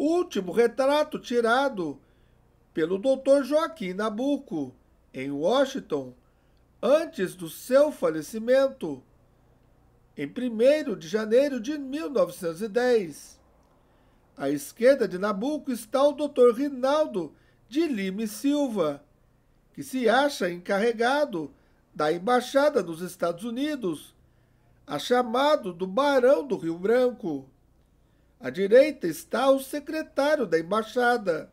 último retrato tirado pelo Dr. Joaquim Nabuco, em Washington, antes do seu falecimento, em 1 de janeiro de 1910. À esquerda de Nabuco está o Dr. Rinaldo de Lima e Silva, que se acha encarregado da Embaixada dos Estados Unidos, a chamado do Barão do Rio Branco. À direita está o secretário da embaixada.